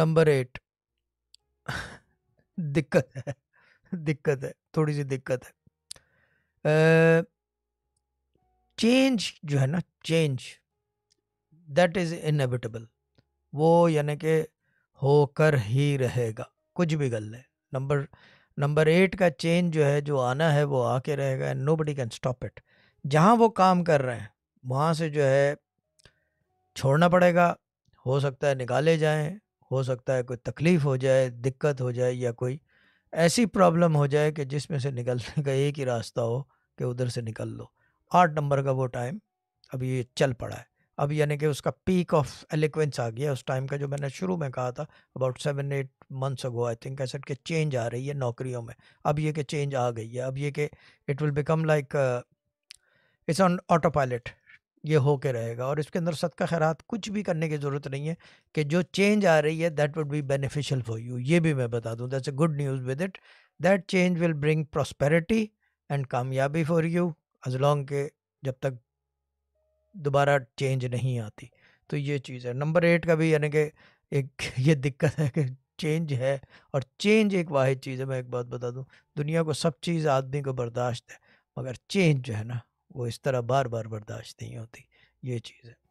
number eight दिक्कत है दिक्कत है थोड़ी सी दिक्कत है चेंज जो है ना चेंज दैट इज़ इनएविटेबल वो यानी कि होकर ही रहेगा कुछ भी गल है नंबर नंबर एट का चेंज जो है जो आना है वो आके रहेगा and nobody can stop it जहाँ वो काम कर रहे हैं वहाँ से जो है छोड़ना पड़ेगा हो सकता है निकाले जाएं हो सकता है कोई तकलीफ हो जाए दिक्कत हो जाए या कोई ऐसी प्रॉब्लम हो जाए कि जिसमें से निकलने का एक ही रास्ता हो कि उधर से निकल लो आठ नंबर का वो टाइम अभी ये चल पड़ा है अब यानी कि उसका पीक ऑफ एलिक्वेंस आ गया उस टाइम का जो मैंने शुरू में कहा था about seven eight months ago I think ऐसा कि चेंज आ रही है नौकरियों में अब ये कि चेंज आ गई है अब ये कि it will become like it's on auto pilot ये होके रहेगा और इसके अंदर सदका खैरात कुछ भी करने की ज़रूरत नहीं है कि जो चेंज आ रही है that would be beneficial for you ये भी मैं बता दूँ that's a good news with it that change will bring prosperity and कामयाबी फॉर यू एज लॉन्ग के जब तक दोबारा चेंज नहीं आती तो ये चीज़ है नंबर एट का भी यानी कि एक ये दिक्कत है कि चेंज है और चेंज एक वाद चीज़ है मैं एक बात बता दूँ दुनिया को सब चीज़ आदमी को बर्दाश्त है मगर चेंज जो है ना वो इस तरह बार बार बर्दाश्त नहीं होती ये चीज़ है